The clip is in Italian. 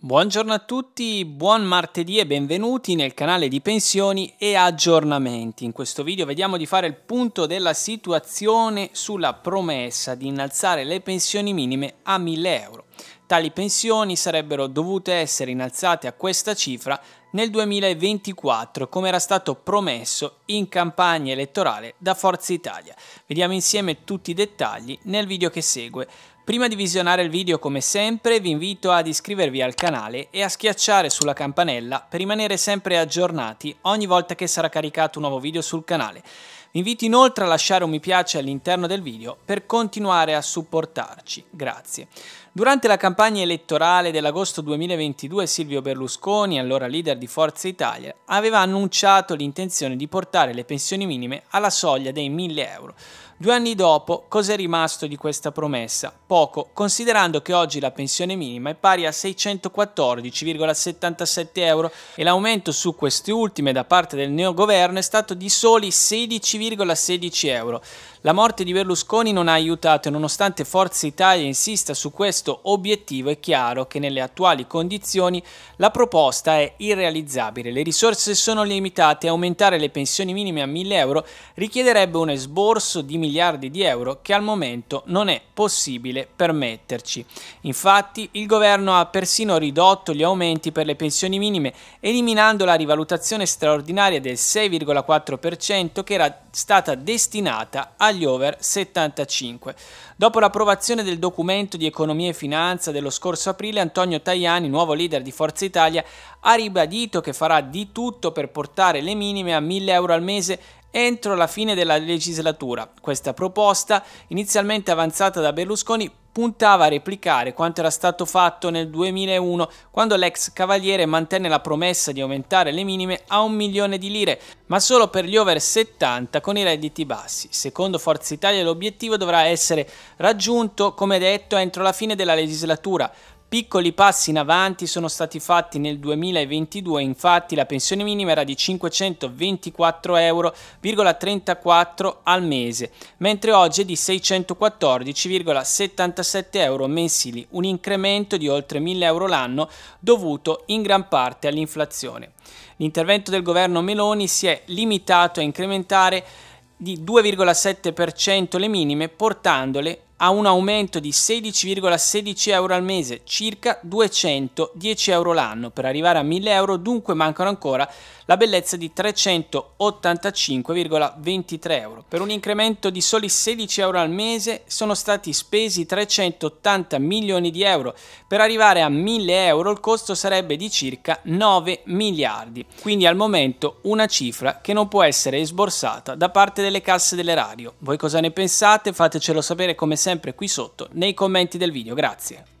Buongiorno a tutti, buon martedì e benvenuti nel canale di pensioni e aggiornamenti. In questo video vediamo di fare il punto della situazione sulla promessa di innalzare le pensioni minime a 1000 euro. Tali pensioni sarebbero dovute essere innalzate a questa cifra nel 2024, come era stato promesso in campagna elettorale da Forza Italia. Vediamo insieme tutti i dettagli nel video che segue. Prima di visionare il video come sempre vi invito ad iscrivervi al canale e a schiacciare sulla campanella per rimanere sempre aggiornati ogni volta che sarà caricato un nuovo video sul canale. Vi invito inoltre a lasciare un mi piace all'interno del video per continuare a supportarci. Grazie. Durante la campagna elettorale dell'agosto 2022 Silvio Berlusconi, allora leader di Forza Italia, aveva annunciato l'intenzione di portare le pensioni minime alla soglia dei 1000 euro. Due anni dopo, cosa è rimasto di questa promessa? Poco, considerando che oggi la pensione minima è pari a 614,77 euro e l'aumento su queste ultime da parte del neo governo è stato di soli 16,16 ,16 euro. La morte di Berlusconi non ha aiutato e nonostante Forza Italia insista su questo obiettivo è chiaro che nelle attuali condizioni la proposta è irrealizzabile. Le risorse sono limitate e aumentare le pensioni minime a 1000 euro richiederebbe un esborso di miliardi di euro che al momento non è possibile permetterci. Infatti il governo ha persino ridotto gli aumenti per le pensioni minime eliminando la rivalutazione straordinaria del 6,4% che era stata destinata a agli over 75. Dopo l'approvazione del documento di economia e finanza dello scorso aprile, Antonio Tajani, nuovo leader di Forza Italia, ha ribadito che farà di tutto per portare le minime a 1000 euro al mese entro la fine della legislatura. Questa proposta, inizialmente avanzata da Berlusconi, puntava a replicare quanto era stato fatto nel 2001 quando l'ex cavaliere mantenne la promessa di aumentare le minime a un milione di lire, ma solo per gli over 70 con i redditi bassi. Secondo Forza Italia l'obiettivo dovrà essere raggiunto, come detto, entro la fine della legislatura. Piccoli passi in avanti sono stati fatti nel 2022, infatti la pensione minima era di 524,34 euro al mese, mentre oggi è di 614,77 euro mensili, un incremento di oltre 1000 euro l'anno dovuto in gran parte all'inflazione. L'intervento del governo Meloni si è limitato a incrementare di 2,7% le minime, portandole a un aumento di 16,16 euro al mese, circa 210 euro l'anno. Per arrivare a 1000 euro dunque mancano ancora la bellezza di 385,23 euro. Per un incremento di soli 16 euro al mese sono stati spesi 380 milioni di euro. Per arrivare a 1000 euro il costo sarebbe di circa 9 miliardi. Quindi al momento una cifra che non può essere sborsata da parte delle casse dell'erario. Voi cosa ne pensate? Fatecelo sapere come sempre sempre qui sotto nei commenti del video, grazie.